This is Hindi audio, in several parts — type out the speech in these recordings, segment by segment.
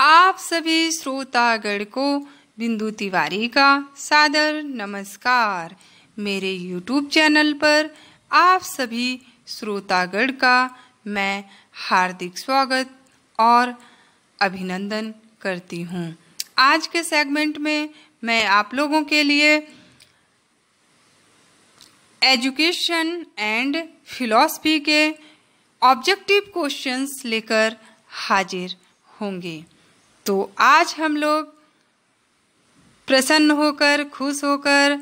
आप सभी श्रोतागण को बिंदु तिवारी का सादर नमस्कार मेरे यूट्यूब चैनल पर आप सभी श्रोतागण का मैं हार्दिक स्वागत और अभिनंदन करती हूँ आज के सेगमेंट में मैं आप लोगों के लिए एजुकेशन एंड फिलॉसफी के ऑब्जेक्टिव क्वेश्चंस लेकर हाजिर होंगे तो आज हम लोग प्रसन्न होकर खुश होकर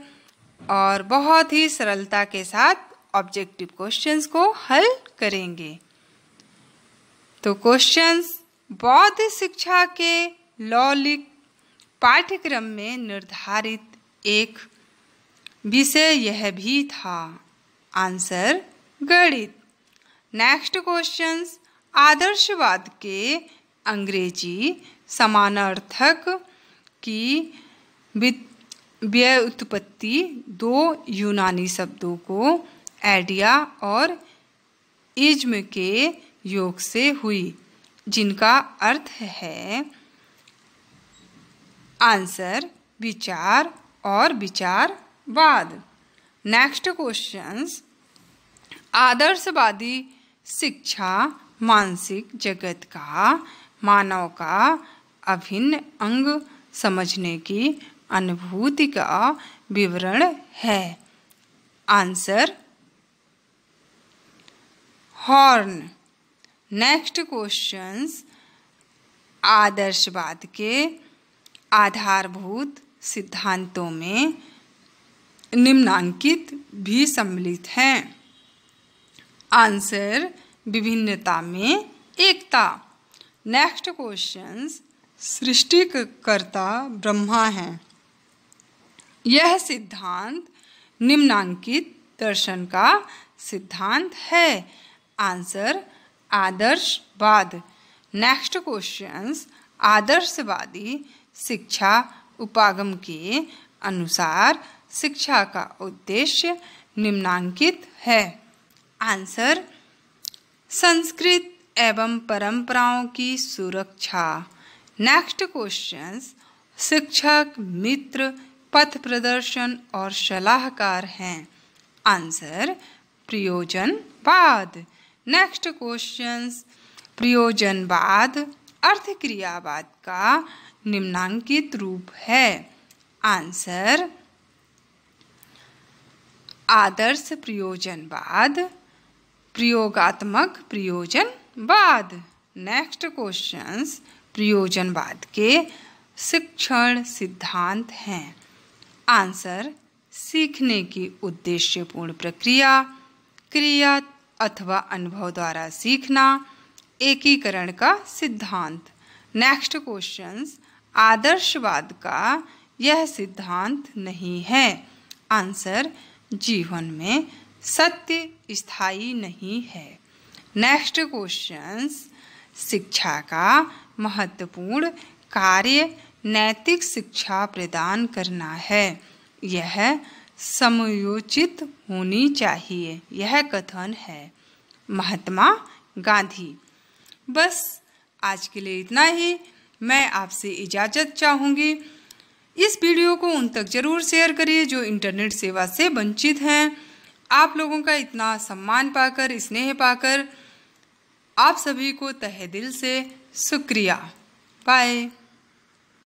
और बहुत ही सरलता के साथ ऑब्जेक्टिव क्वेश्चंस को हल करेंगे तो क्वेश्चंस बौद्ध शिक्षा के लौलिक पाठ्यक्रम में निर्धारित एक विषय यह भी था आंसर गणित नेक्स्ट क्वेश्चंस आदर्शवाद के अंग्रेजी समानार्थक की व्यय उत्पत्ति दो यूनानी शब्दों को एडिया और इज्म के योग से हुई जिनका अर्थ है आंसर विचार और विचारवाद नेक्स्ट क्वेश्चंस आदर्शवादी शिक्षा मानसिक जगत का मानव का अभिन्न अंग समझने की अनुभूति का विवरण है आंसर हॉर्न नेक्स्ट क्वेश्चंस आदर्शवाद के आधारभूत सिद्धांतों में निम्नांकित भी सम्मिलित हैं आंसर विभिन्नता में एकता नेक्स्ट क्वेश्चन सृष्टिकर्ता ब्रह्मा है यह सिद्धांत निम्नांकित दर्शन का सिद्धांत है आंसर आदर्शवाद नेक्स्ट क्वेश्चन आदर्शवादी शिक्षा उपागम के अनुसार शिक्षा का उद्देश्य निम्नांकित है आंसर संस्कृत एवं परंपराओं की सुरक्षा नेक्स्ट क्वेश्चन शिक्षक मित्र पथ प्रदर्शन और सलाहकार हैं आंसर प्रयोजनवाद नेक्स्ट क्वेश्चन प्रयोजनवाद क्रियावाद का निम्नांकित रूप है आंसर आदर्श प्रयोजनवाद प्रयोगात्मक प्रयोजन बाद नेक्स्ट क्वेश्चंस प्रयोजनवाद के शिक्षण सिद्धांत हैं आंसर सीखने की उद्देश्यपूर्ण प्रक्रिया क्रिया अथवा अनुभव द्वारा सीखना एकीकरण का सिद्धांत नेक्स्ट क्वेश्चंस आदर्शवाद का यह सिद्धांत नहीं है आंसर जीवन में सत्य स्थायी नहीं है नेक्स्ट क्वेश्चन शिक्षा का महत्वपूर्ण कार्य नैतिक शिक्षा प्रदान करना है यह समयोचित होनी चाहिए यह कथन है महात्मा गांधी बस आज के लिए इतना ही मैं आपसे इजाज़त चाहूँगी इस वीडियो को उन तक ज़रूर शेयर करिए जो इंटरनेट सेवा से वंचित हैं आप लोगों का इतना सम्मान पाकर स्नेह पाकर आप सभी को तहे दिल से शुक्रिया बाय